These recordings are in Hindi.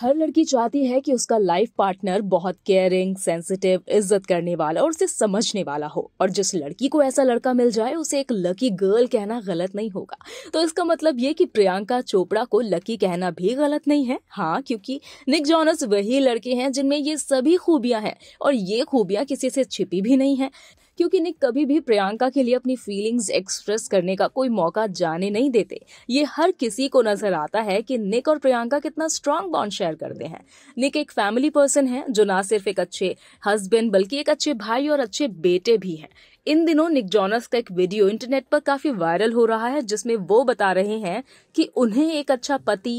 हर लड़की चाहती है कि उसका लाइफ पार्टनर बहुत केयरिंग सेंसिटिव इज्जत करने वाला और उसे समझने वाला हो और जिस लड़की को ऐसा लड़का मिल जाए उसे एक लकी गर्ल कहना गलत नहीं होगा तो इसका मतलब ये कि प्रियंका चोपड़ा को लकी कहना भी गलत नहीं है हाँ क्योंकि निक जॉनस वही लड़के हैं जिनमें ये सभी खूबियां हैं और ये खूबियां किसी से छिपी भी नहीं है क्योंकि निक कभी भी प्रियंका के लिए अपनी फीलिंग्स एक्सप्रेस करने का कोई मौका जाने नहीं देते ये हर किसी को नजर आता है कि निक और प्रियंका कितना स्ट्रांग बॉन्ड शेयर करते हैं निक एक फैमिली पर्सन है जो ना सिर्फ एक अच्छे हस्बैंड बल्कि एक अच्छे भाई और अच्छे बेटे भी हैं इन दिनों निक जॉनस का एक वीडियो इंटरनेट पर काफी वायरल हो रहा है जिसमें वो बता रहे हैं कि उन्हें एक अच्छा पति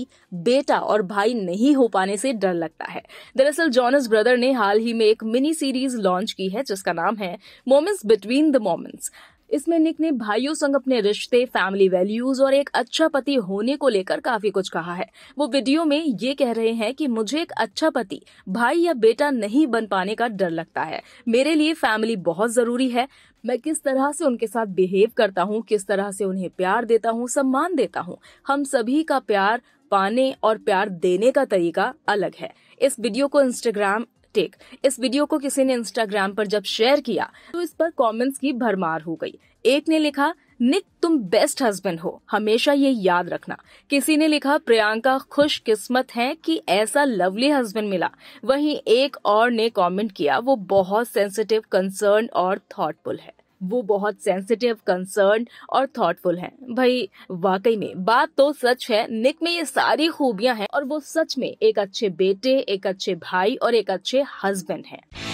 बेटा और भाई नहीं हो पाने से डर लगता है दरअसल जॉनस ब्रदर ने हाल ही में एक मिनी सीरीज लॉन्च की है जिसका नाम है मोमेंट्स बिटवीन द मोमेंट्स इसमें निक ने भाइयों संग अपने रिश्ते फैमिली वैल्यूज और एक अच्छा पति होने को लेकर काफी कुछ कहा है वो वीडियो में ये कह रहे हैं कि मुझे एक अच्छा पति भाई या बेटा नहीं बन पाने का डर लगता है मेरे लिए फैमिली बहुत जरूरी है मैं किस तरह से उनके साथ बिहेव करता हूँ किस तरह से उन्हें प्यार देता हूँ सम्मान देता हूँ हम सभी का प्यार पाने और प्यार देने का तरीका अलग है इस वीडियो को इंस्टाग्राम टेक इस वीडियो को किसी ने इंस्टाग्राम पर जब शेयर किया तो इस पर कमेंट्स की भरमार हो गई एक ने लिखा निक तुम बेस्ट हस्बैंड हो हमेशा ये याद रखना किसी ने लिखा प्रियंका खुश किस्मत है कि ऐसा लवली हस्बैंड मिला वहीं एक और ने कमेंट किया वो बहुत सेंसिटिव कंसर्न और थॉटफुल है वो बहुत सेंसिटिव कंसर्न और थॉटफुल है भाई वाकई में बात तो सच है निक में ये सारी खूबियां हैं और वो सच में एक अच्छे बेटे एक अच्छे भाई और एक अच्छे हस्बैंड है